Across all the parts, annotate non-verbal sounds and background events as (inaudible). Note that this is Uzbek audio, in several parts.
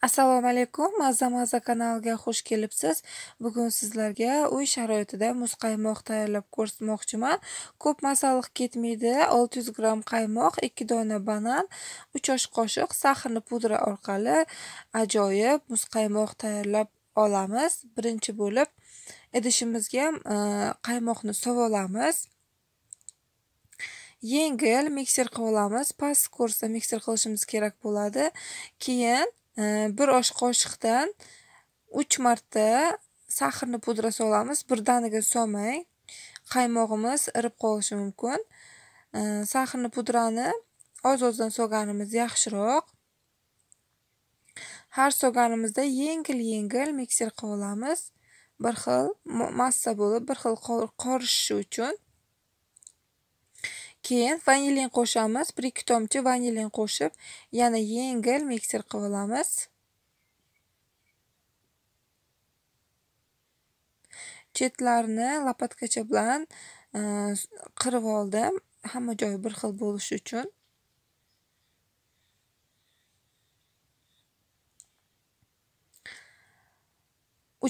Assalomu alaykum, Mazamaza kanaliga xush kelibsiz. Bugun sizlarga uy sharoitida muz qaymoq tayyorlab ko'rsatmoqchiman. Ko'p masalliq ketmaydi. 600 gramm qaymoq, 2 dona banan, 3 osh qoshiq saxarni pudra orqali ajoyib muz qaymoq tayyorlab olamiz. Birinchi bo'lib idishimizga e, qaymoqni sovolamiz. Yengil mikser qilib olamiz. Past kursda mikser qilishimiz kerak bo'ladi. Keyin Э, bir osh qoshiqdan uch marta sahrni pudrasi olamiz birdaniga solmang qaymog'imiz irib qolishi mumkin э, sahrni pudrani oz ozdan solganimiz yaxshiroq har solganimizda yengil yengil mikser qilib olamiz bir xil massa bo'lib bir xil qorishishi uchun keyin vanilin qo'shamiz bir ikki tomchi vanilin qo'shib yana yengil mikser qilib olamiz chetlarini lopatkacha bilan e, qirib oldim hamma joyi bir xil bo'lishi uchun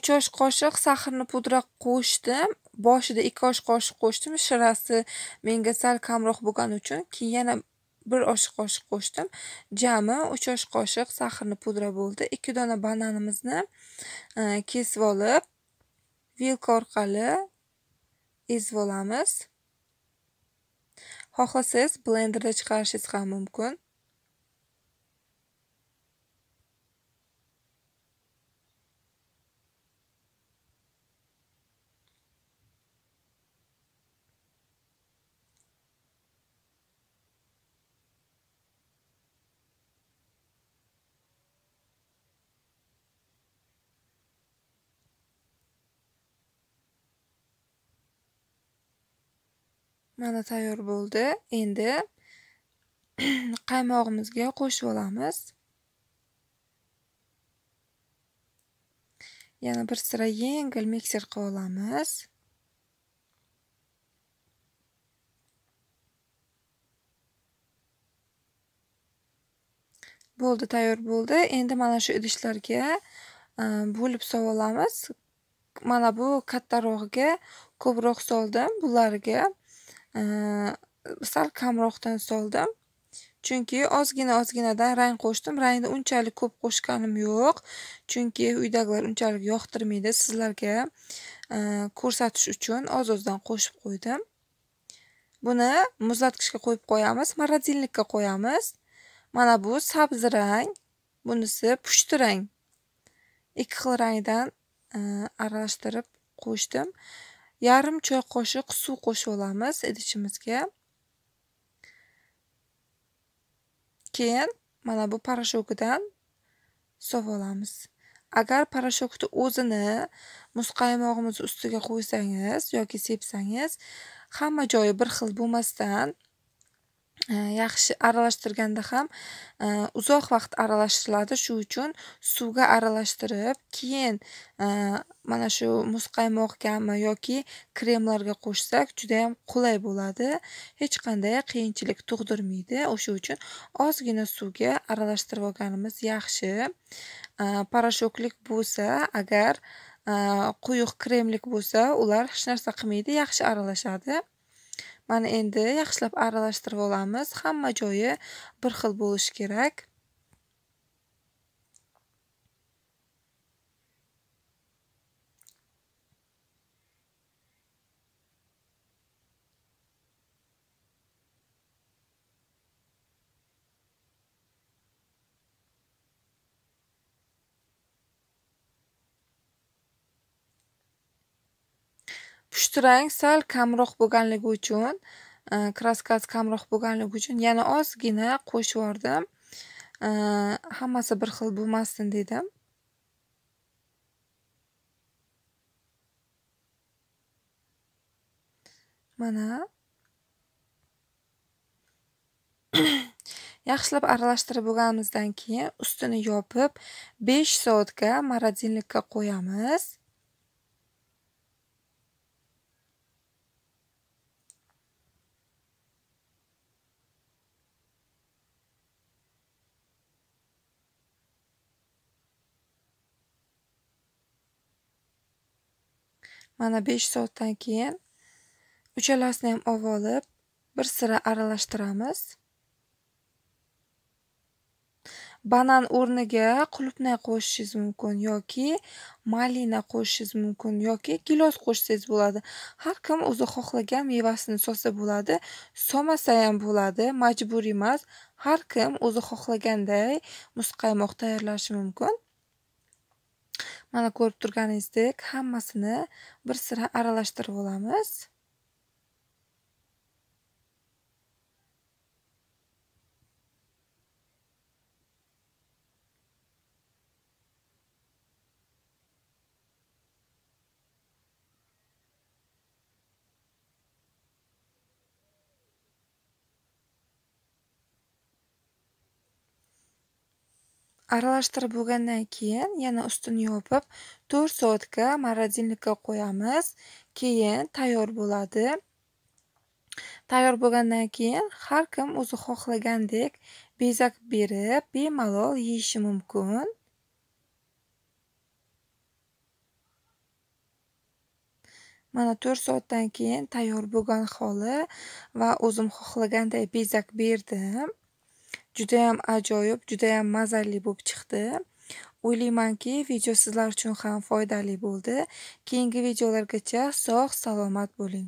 uch osh qoshiq saxirni pudra qo'shdim boshida ikki osh qoshiq qo'shdim shirasi menga sal kamroq bo'lgani uchun keyin yana bir osh qoshiq qo'shdim jami uch osh qoshiq sahrni pudra bo'ldi ikki dona bananimizni e, kesib olib vilka orqali ezib olamiz xohlasangiz blenderda chiqarishingiz ham mumkin mana tayyor bo'ldi endi (clears throat) qaymog'imizga qo'shib olamiz yana bir sira yengil mikser qilib olamiz bo'ldi tayyor bo'ldi endi mana shu idishlarga e, bo'lib solib mana bu kattarog'iga ko'proq soldim bularga sal э, kamroqdan soldim chunki ozgina ozginadan rang qo'shdim rangni unchalik ko'p qo'shganim yo'q chunki uydagilar unchalik yoqtirmaydi sizlarga e, ko'rsatish uchun oz ozdan qo'shib qo'ydim buni muzlatgichga qo'yib qo'yamiz морозильникка qo'yamiz mana bu sabzi rang bunisi pushti rang ikki xil rangdan e, aralashtirib qo'shdim yarim choy qoshiq suv qo'shib olamiz idishimizga keyin mana bu poroshokidan solib olamiz agar poroshokni o'zini muzqaymog'imiz ustiga qo'ysangiz yoki sepsangiz hamma joyi bir xil bo'lmasdan Э, yaxshi aralashtirganda ham э, uzoq vaqt aralashtiriladi shu uchun suvga aralashtirib keyin э, mana shu muzqaymoqgami yoki kremlarga qo'shsak judayam qulay bo'ladi hech qanday qiyinchilik tug'dirmaydi o'sha uchun ozgina suvga aralashtirib olganimiz yaxshi poroshoklik bo'lsa agar quyuq kremlik bo'lsa ular hech narsa qilmaydi yaxshi aralashadi mana endi yaxshilab aralashtirib olamiz hamma joyi bir xil bo'lishi kerak pushti rang sal kamroq bo'lganligi uchun e, kraskasi kamroq bo'lganligi uchun yana ozgina qo'shib yubordim e, hammasi bir xil bo'lmasin dedim mana (coughs) yaxshilab aralashtirib bo'lganimizdan keyin ustini yopib besh soatga morodilnikka qo'yamiz mana besh soatdan keyin uchalasini ham olib olib bir sira aralashtiramiz banan o'rniga qulupnay qo'shishingiz mumkin yoki malina qo'shishingiz mumkin yoki gilos qo'shsangiz bo'ladi har kim o'zi xohlagan mevasini solsa bo'ladi solmasa ham bo'ladi majbur emas har kim o'zi xohlaganday muzqaymoq tayyorlashi mumkin mana ko'rib turganingizdek hammasini bir sira aralashtirib olamiz aralashtirib bo'lgandan keyin yana ustini yopib to'rt soatga morozilnikka qo'yamiz keyin tayyor bo'ladi tayyor bo'lgandan keyin har kim o'zi xohlagandek bezak berib bemalol yeyishi mumkin mana to'rt soatdan keyin tayyor bo'lgan holi va o'zim xohlaganday bezak berdim judayam ajoyib judayam mazali bo'lib chiqdi o'ylaymanki video sizlar uchun ham foydali bo'ldi keyingi videolargacha sog' salomat bo'ling